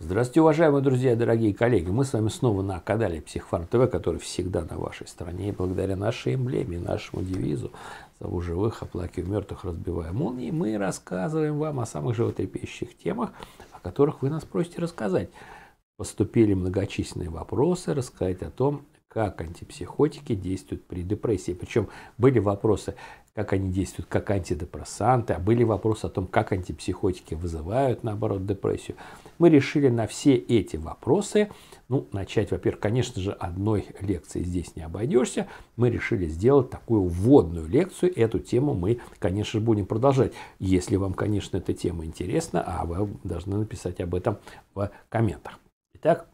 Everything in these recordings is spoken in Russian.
Здравствуйте, уважаемые друзья дорогие коллеги. Мы с вами снова на канале Психфарм ТВ, который всегда на вашей стороне. И благодаря нашей эмблеме, нашему девизу «Зову живых, оплакиваю мертвых, разбивая молнии», мы рассказываем вам о самых животрепещущих темах, о которых вы нас просите рассказать. Поступили многочисленные вопросы, рассказать о том, как антипсихотики действуют при депрессии. Причем были вопросы, как они действуют как антидепрессанты, а были вопросы о том, как антипсихотики вызывают, наоборот, депрессию. Мы решили на все эти вопросы, ну, начать, во-первых, конечно же, одной лекции здесь не обойдешься, мы решили сделать такую вводную лекцию, эту тему мы, конечно же, будем продолжать. Если вам, конечно, эта тема интересна, а вы должны написать об этом в комментах. Итак,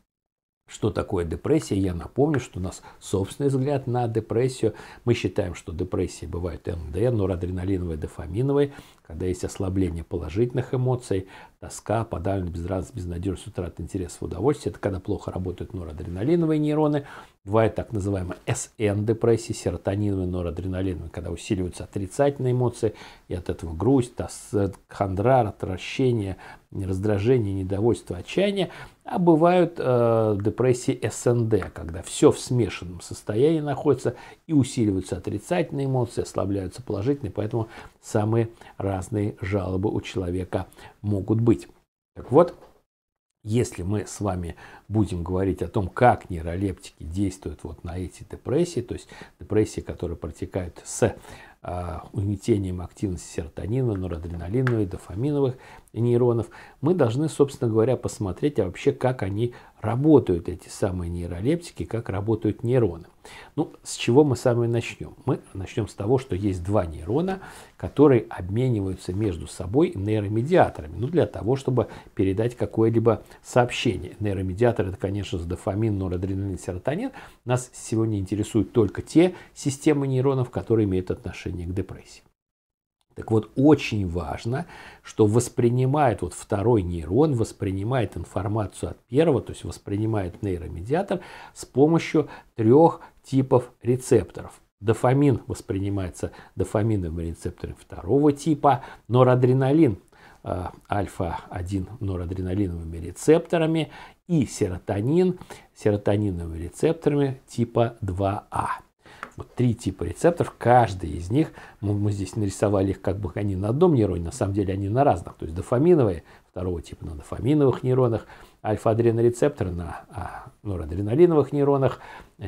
что такое депрессия? Я напомню, что у нас собственный взгляд на депрессию. Мы считаем, что депрессия бывает НД, норадреналиновые, дофаминовые, когда есть ослабление положительных эмоций, тоска, подавленность, безрадость, безнадежность, утрата интереса, удовольствия. Это когда плохо работают норадреналиновые нейроны. Бывает так называемая СН-депрессия, серотониновая, норадреналиновая, когда усиливаются отрицательные эмоции, и от этого грусть, тос, хандра, отвращение, раздражение, недовольство, отчаяние. А бывают э, депрессии СНД, когда все в смешанном состоянии находится и усиливаются отрицательные эмоции, ослабляются положительные, поэтому самые разные жалобы у человека могут быть. Так вот, если мы с вами будем говорить о том, как нейролептики действуют вот на эти депрессии, то есть депрессии, которые протекают с э, угнетением активности серотонина, норадреналиновых, дофаминовых нейронов, мы должны, собственно говоря, посмотреть а вообще, как они работают эти самые нейролептики, как работают нейроны. Ну, с чего мы самое начнем? Мы начнем с того, что есть два нейрона, которые обмениваются между собой нейромедиаторами, ну, для того, чтобы передать какое-либо сообщение. Нейромедиатор – это, конечно же, дофамин, норадреналин, серотонин. Нас сегодня интересуют только те системы нейронов, которые имеют отношение к депрессии. Так вот, очень важно, что воспринимает вот второй нейрон, воспринимает информацию от первого, то есть воспринимает нейромедиатор с помощью трех типов рецепторов. Дофамин воспринимается дофаминовыми рецепторами второго типа, норадреналин э, альфа-1 норадреналиновыми рецепторами и серотонин серотониновыми рецепторами типа 2А. Вот три типа рецепторов, каждый из них, мы, ну, мы здесь нарисовали их как бы они на одном нейроне, на самом деле они на разных. То есть дофаминовые второго типа на дофаминовых нейронах, альфа-адренорецепторы на а, норадреналиновых нейронах,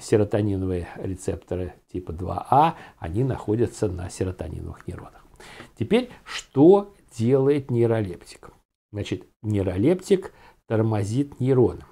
серотониновые рецепторы типа 2А, а, они находятся на серотониновых нейронах. Теперь, что делает нейролептик? Значит, нейролептик тормозит нейроны.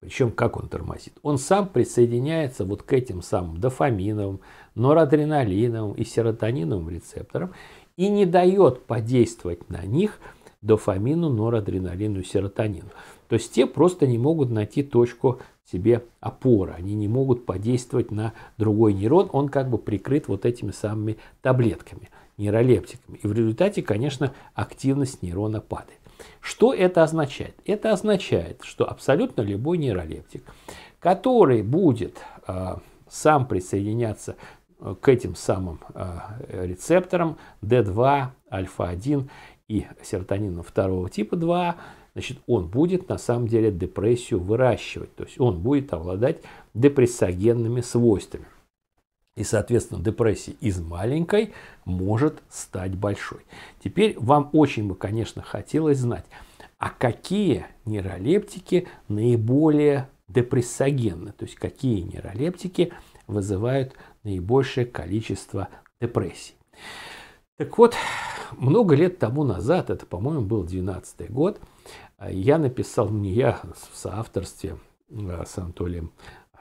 Причем как он тормозит? Он сам присоединяется вот к этим самым дофаминовым, норадреналиновым и серотониновым рецепторам и не дает подействовать на них дофамину, норадреналину и серотонину. То есть те просто не могут найти точку себе опоры, они не могут подействовать на другой нейрон, он как бы прикрыт вот этими самыми таблетками, нейролептиками. И в результате, конечно, активность нейрона падает. Что это означает? Это означает, что абсолютно любой нейролептик, который будет э, сам присоединяться э, к этим самым э, рецепторам D2, альфа-1 и серотонином второго типа 2, значит, он будет на самом деле депрессию выращивать. То есть он будет обладать депрессогенными свойствами. И, соответственно, депрессия из маленькой может стать большой. Теперь вам очень бы, конечно, хотелось знать, а какие нейролептики наиболее депрессогенны, то есть какие нейролептики вызывают наибольшее количество депрессий. Так вот, много лет тому назад, это, по-моему, был 12 год, я написал, ну, не я а в соавторстве э, с Анатолием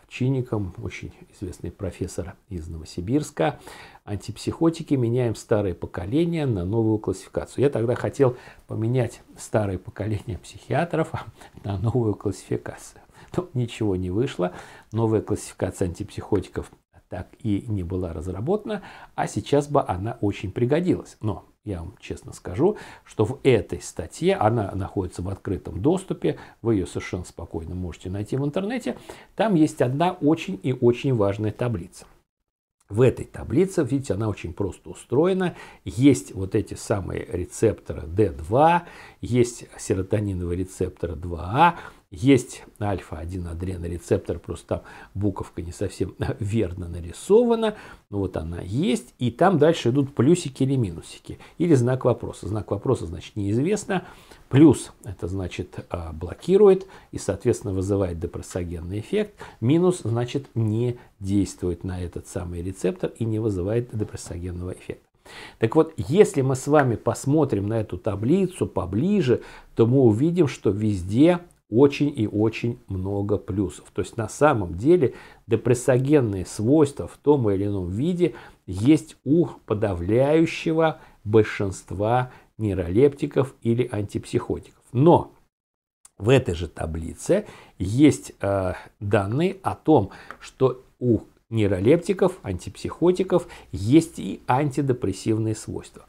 чиником очень известный профессор из Новосибирска. Антипсихотики. Меняем старое поколение на новую классификацию. Я тогда хотел поменять старое поколение психиатров на новую классификацию. Но ничего не вышло. Новая классификация антипсихотиков так и не была разработана, а сейчас бы она очень пригодилась. Но я вам честно скажу, что в этой статье, она находится в открытом доступе, вы ее совершенно спокойно можете найти в интернете, там есть одна очень и очень важная таблица. В этой таблице, видите, она очень просто устроена. Есть вот эти самые рецепторы D2, есть серотониновые рецепторы 2А, есть альфа-1 адренорецептор, просто там буковка не совсем э, верно нарисована. Но ну, вот она есть. И там дальше идут плюсики или минусики. Или знак вопроса. Знак вопроса значит неизвестно. Плюс это значит э, блокирует и соответственно вызывает депрессогенный эффект. Минус значит не действует на этот самый рецептор и не вызывает депрессогенного эффекта. Так вот, если мы с вами посмотрим на эту таблицу поближе, то мы увидим, что везде очень и очень много плюсов. То есть на самом деле депрессогенные свойства в том или ином виде есть у подавляющего большинства нейролептиков или антипсихотиков. Но в этой же таблице есть э, данные о том, что у нейролептиков, антипсихотиков есть и антидепрессивные свойства.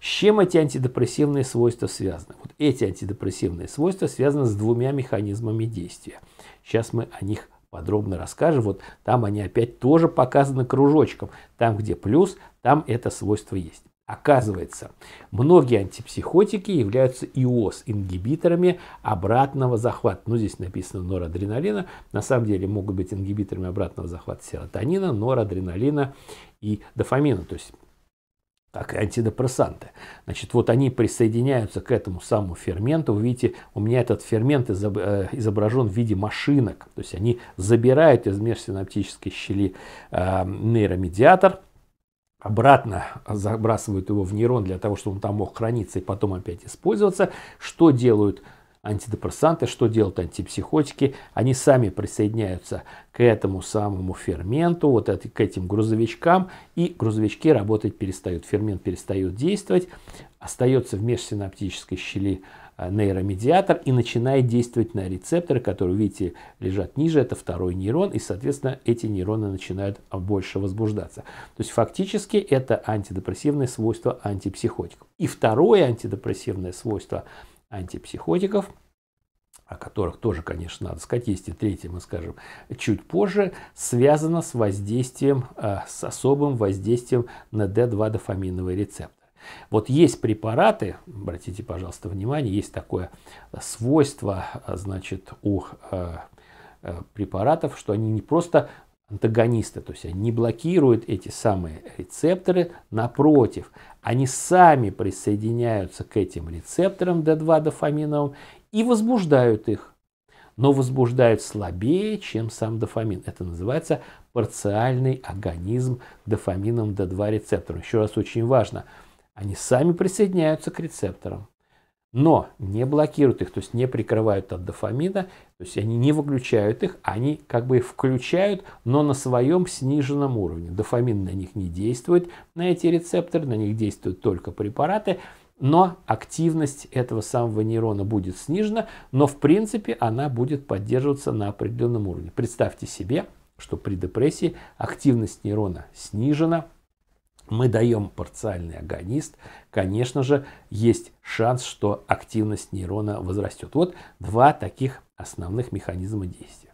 С чем эти антидепрессивные свойства связаны? Вот эти антидепрессивные свойства связаны с двумя механизмами действия. Сейчас мы о них подробно расскажем. Вот там они опять тоже показаны кружочком. Там, где плюс, там это свойство есть. Оказывается, многие антипсихотики являются ИОС, ингибиторами обратного захвата. Ну, здесь написано норадреналина. На самом деле могут быть ингибиторами обратного захвата серотонина, норадреналина и дофамина. То есть как и антидепрессанты. Значит, вот они присоединяются к этому самому ферменту. Вы видите, у меня этот фермент э, изображен в виде машинок. То есть они забирают из межсинаптической щели э, нейромедиатор, обратно забрасывают его в нейрон для того, чтобы он там мог храниться и потом опять использоваться. Что делают антидепрессанты, что делают антипсихотики, они сами присоединяются к этому самому ферменту, вот это, к этим грузовичкам, и грузовички работать перестают, фермент перестает действовать, остается в межсинаптической щели э, нейромедиатор и начинает действовать на рецепторы, которые, видите, лежат ниже, это второй нейрон, и, соответственно, эти нейроны начинают больше возбуждаться. То есть, фактически, это антидепрессивное свойство антипсихотиков. И второе антидепрессивное свойство антипсихотиков, о которых тоже, конечно, надо сказать, есть и третье, мы скажем чуть позже, связано с воздействием, э, с особым воздействием на D2 дофаминовый рецепт. Вот есть препараты, обратите, пожалуйста, внимание, есть такое свойство, э, значит, у э, препаратов, что они не просто антагонисты, то есть они не блокируют эти самые рецепторы, напротив, они сами присоединяются к этим рецепторам D2 дофаминовым и возбуждают их, но возбуждают слабее, чем сам дофамин. Это называется парциальный агонизм дофамином D2 рецептору. Еще раз очень важно, они сами присоединяются к рецепторам но не блокируют их, то есть не прикрывают от дофамина, то есть они не выключают их, они как бы включают, но на своем сниженном уровне. Дофамин на них не действует, на эти рецепторы, на них действуют только препараты, но активность этого самого нейрона будет снижена, но в принципе она будет поддерживаться на определенном уровне. Представьте себе, что при депрессии активность нейрона снижена, мы даем парциальный агонист, конечно же, есть шанс, что активность нейрона возрастет. Вот два таких основных механизма действия.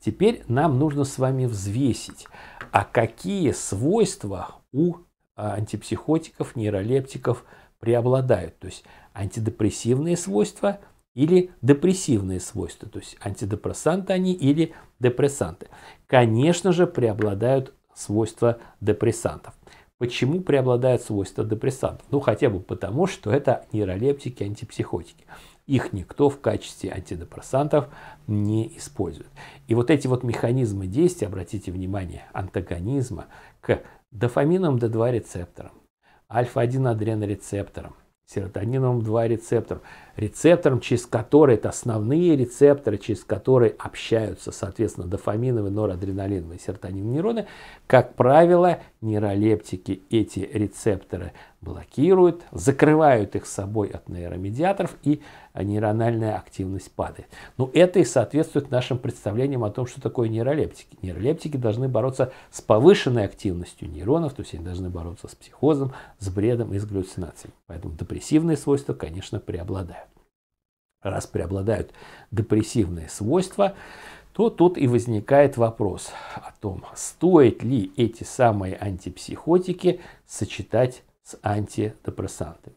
Теперь нам нужно с вами взвесить, а какие свойства у а, антипсихотиков, нейролептиков преобладают. То есть антидепрессивные свойства или депрессивные свойства. То есть антидепрессанты они или депрессанты. Конечно же, преобладают свойства депрессантов. Почему преобладают свойства депрессантов? Ну хотя бы потому, что это нейролептики, антипсихотики. Их никто в качестве антидепрессантов не использует. И вот эти вот механизмы действия, обратите внимание, антагонизма к дофаминам Д2 рецепторам, альфа-1 адренорецепторам, серотониновым 2 рецептором, рецептором, через который, это основные рецепторы, через которые общаются, соответственно, дофаминовые, норадреналиновые, серотониновые нейроны, как правило, нейролептики эти рецепторы блокируют, закрывают их собой от нейромедиаторов и а нейрональная активность падает. Но ну, это и соответствует нашим представлениям о том, что такое нейролептики. Нейролептики должны бороться с повышенной активностью нейронов, то есть они должны бороться с психозом, с бредом и с галлюцинациями. Поэтому депрессивные свойства, конечно, преобладают. Раз преобладают депрессивные свойства, то тут и возникает вопрос о том, стоит ли эти самые антипсихотики сочетать с антидепрессантами.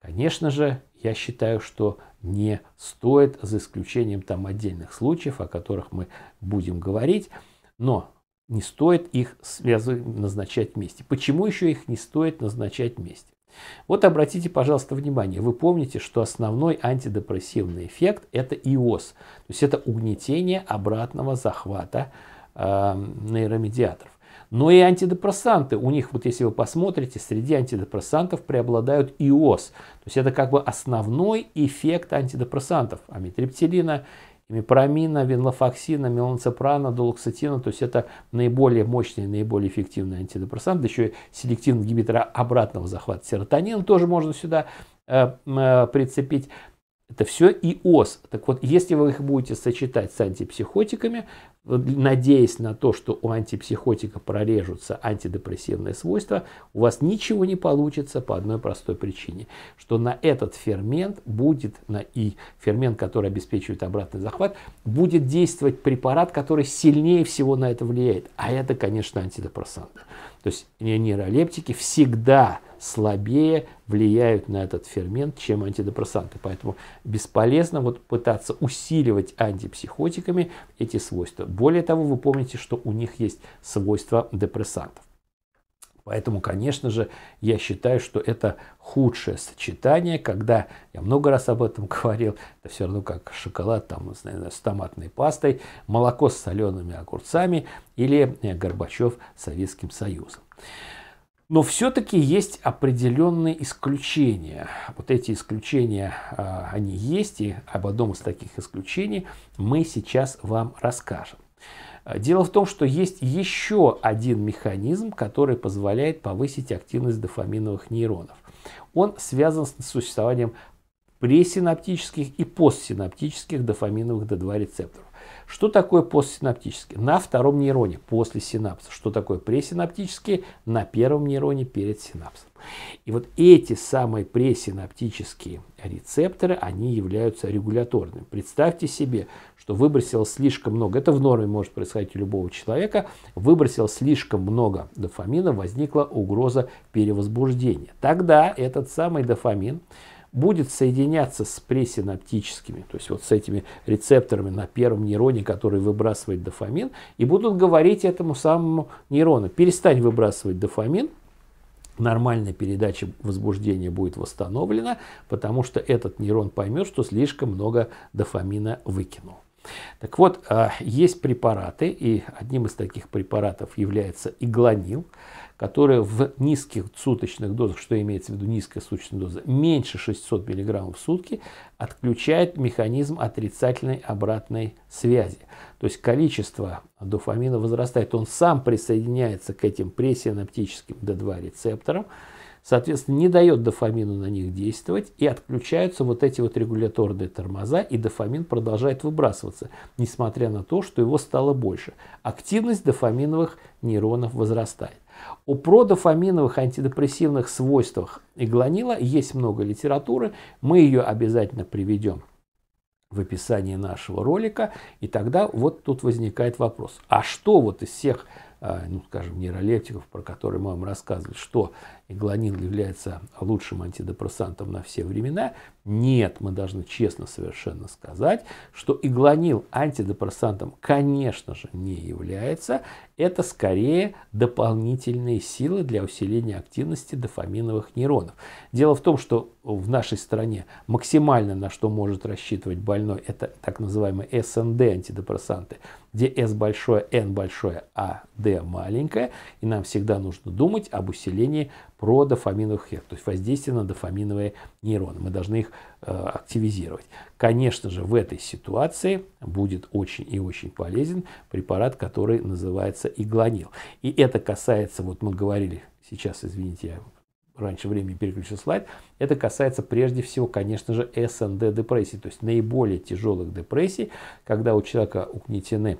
Конечно же, я считаю, что не стоит, за исключением там отдельных случаев, о которых мы будем говорить, но не стоит их связывать, назначать вместе. Почему еще их не стоит назначать вместе? Вот обратите, пожалуйста, внимание, вы помните, что основной антидепрессивный эффект – это ИОЗ, то есть это угнетение обратного захвата э, нейромедиаторов. Но и антидепрессанты, у них, вот если вы посмотрите, среди антидепрессантов преобладают ИОС. То есть это как бы основной эффект антидепрессантов, амитриптилина, мипрамина, винлофоксина, меланцепрана, долоксетина, то есть это наиболее мощные, наиболее эффективные антидепрессанты. еще и селективный ингибитор обратного захвата серотонина тоже можно сюда э, э, прицепить. Это все ИОС. Так вот, если вы их будете сочетать с антипсихотиками, надеясь на то, что у антипсихотика прорежутся антидепрессивные свойства, у вас ничего не получится по одной простой причине, что на этот фермент будет, на и фермент, который обеспечивает обратный захват, будет действовать препарат, который сильнее всего на это влияет, а это, конечно, антидепрессанты. То есть нейролептики всегда слабее влияют на этот фермент, чем антидепрессанты. Поэтому бесполезно вот пытаться усиливать антипсихотиками эти свойства. Более того, вы помните, что у них есть свойства депрессантов. Поэтому, конечно же, я считаю, что это худшее сочетание, когда, я много раз об этом говорил, это все равно как шоколад там, наверное, с томатной пастой, молоко с солеными огурцами или э, Горбачев с Советским Союзом. Но все-таки есть определенные исключения. Вот эти исключения, а, они есть, и об одном из таких исключений мы сейчас вам расскажем. Э, дело в том, что есть еще один механизм, который позволяет повысить активность дофаминовых нейронов. Он связан с существованием пресинаптических и постсинаптических дофаминовых D2 рецепторов. Что такое постсинаптические? На втором нейроне, после синапса. Что такое пресинаптические? На первом нейроне, перед синапсом. И вот эти самые пресинаптические рецепторы, они являются регуляторными. Представьте себе, что выбросил слишком много, это в норме может происходить у любого человека, выбросил слишком много дофамина, возникла угроза перевозбуждения. Тогда этот самый дофамин будет соединяться с пресинаптическими, то есть вот с этими рецепторами на первом нейроне, который выбрасывает дофамин, и будут говорить этому самому нейрону, перестань выбрасывать дофамин, нормальная передача возбуждения будет восстановлена, потому что этот нейрон поймет, что слишком много дофамина выкинул. Так вот, а, есть препараты, и одним из таких препаратов является иглонил которые в низких суточных дозах, что имеется в виду низкая суточная доза, меньше 600 мг в сутки, отключает механизм отрицательной обратной связи. То есть количество дофамина возрастает. Он сам присоединяется к этим пресинаптическим D2 рецепторам, соответственно, не дает дофамину на них действовать, и отключаются вот эти вот регуляторные тормоза, и дофамин продолжает выбрасываться, несмотря на то, что его стало больше. Активность дофаминовых нейронов возрастает. О продофаминовых антидепрессивных свойствах иглонила есть много литературы, мы ее обязательно приведем в описании нашего ролика, и тогда вот тут возникает вопрос, а что вот из всех, э, ну скажем, нейролептиков, про которые мы вам рассказывали, что и гланин является лучшим антидепрессантом на все времена. Нет, мы должны честно совершенно сказать, что Игланил антидепрессантом, конечно же, не является. Это скорее дополнительные силы для усиления активности дофаминовых нейронов. Дело в том, что в нашей стране максимально на что может рассчитывать больной, это так называемые СНД антидепрессанты, где S большое, Н большое, а D маленькое. И нам всегда нужно думать об усилении про дофаминовых эффект, то есть воздействие на дофаминовые нейроны. Мы должны их э, активизировать. Конечно же, в этой ситуации будет очень и очень полезен препарат, который называется иглонил. И это касается, вот мы говорили сейчас, извините, я раньше времени переключу слайд, это касается прежде всего, конечно же, СНД депрессии, то есть наиболее тяжелых депрессий, когда у человека угнетены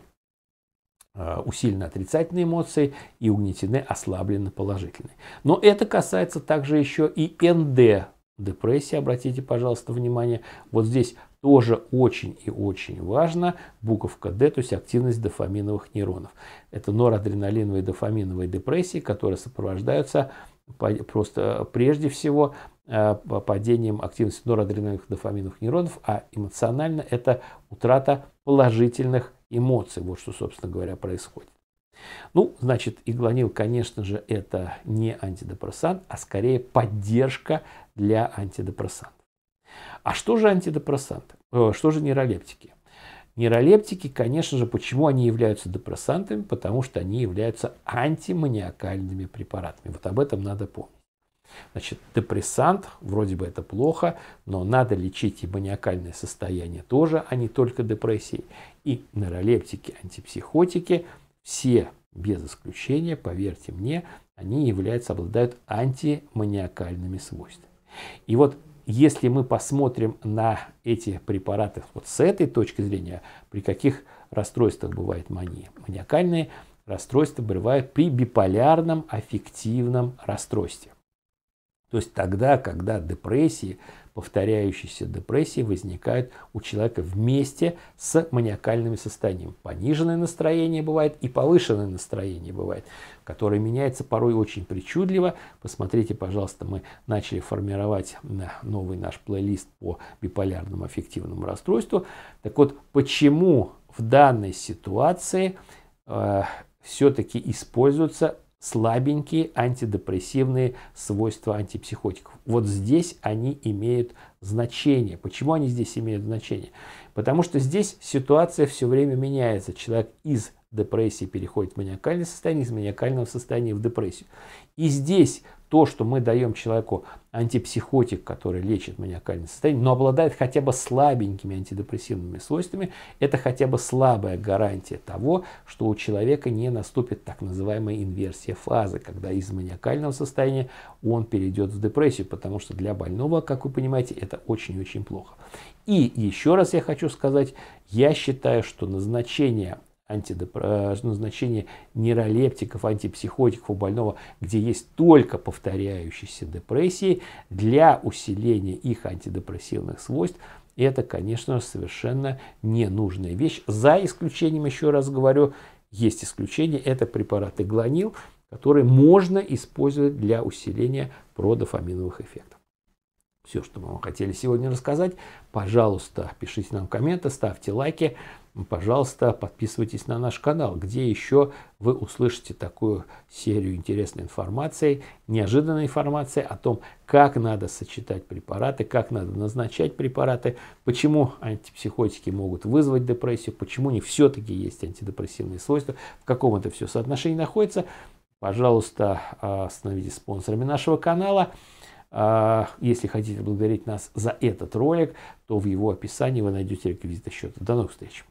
Э, усилены отрицательные эмоции и угнетены, ослаблены положительные. Но это касается также еще и НД депрессии, обратите, пожалуйста, внимание. Вот здесь тоже очень и очень важно буковка D, то есть активность дофаминовых нейронов. Это норадреналиновые дофаминовые депрессии, которые сопровождаются просто э, прежде всего э, падением активности норадреналиновых дофаминовых нейронов, а эмоционально это утрата положительных эмоций. Вот что, собственно говоря, происходит. Ну, значит, иглонил, конечно же, это не антидепрессант, а скорее поддержка для антидепрессанта. А что же антидепрессанты? Э, что же нейролептики? Нейролептики, конечно же, почему они являются депрессантами? Потому что они являются антиманиакальными препаратами. Вот об этом надо помнить. Значит, депрессант, вроде бы это плохо, но надо лечить и маниакальное состояние тоже, а не только депрессии. И нейролептики, антипсихотики, все без исключения, поверьте мне, они являются, обладают антиманиакальными свойствами. И вот если мы посмотрим на эти препараты вот с этой точки зрения, при каких расстройствах бывает мания, маниакальные расстройства бывают при биполярном аффективном расстройстве. То есть тогда, когда депрессии, повторяющиеся депрессии возникают у человека вместе с маниакальными состояниями. Пониженное настроение бывает и повышенное настроение бывает, которое меняется порой очень причудливо. Посмотрите, пожалуйста, мы начали формировать э, новый наш плейлист по биполярному аффективному расстройству. Так вот, почему в данной ситуации э, все-таки используются слабенькие антидепрессивные свойства антипсихотиков. Вот здесь они имеют значение. Почему они здесь имеют значение? Потому что здесь ситуация все время меняется. Человек из депрессии переходит в маниакальное состояние, из маниакального состояния в депрессию. И здесь то, что мы даем человеку антипсихотик, который лечит маниакальное состояние, но обладает хотя бы слабенькими антидепрессивными свойствами, это хотя бы слабая гарантия того, что у человека не наступит так называемая инверсия фазы, когда из маниакального состояния он перейдет в депрессию, потому что для больного, как вы понимаете, это очень-очень плохо. И еще раз я хочу сказать, я считаю, что назначение антидеп... Ну, значение нейролептиков, антипсихотиков у больного, где есть только повторяющиеся депрессии, для усиления их антидепрессивных свойств, это, конечно, совершенно ненужная вещь. За исключением, еще раз говорю, есть исключение, это препараты гланил, которые можно использовать для усиления продофаминовых эффектов. Все, что мы вам хотели сегодня рассказать, пожалуйста, пишите нам комменты, ставьте лайки пожалуйста, подписывайтесь на наш канал, где еще вы услышите такую серию интересной информации, неожиданной информации о том, как надо сочетать препараты, как надо назначать препараты, почему антипсихотики могут вызвать депрессию, почему не все-таки есть антидепрессивные свойства, в каком это все соотношении находится. Пожалуйста, а, становитесь спонсорами нашего канала. А, если хотите благодарить нас за этот ролик, то в его описании вы найдете реквизиты счета. До новых встреч!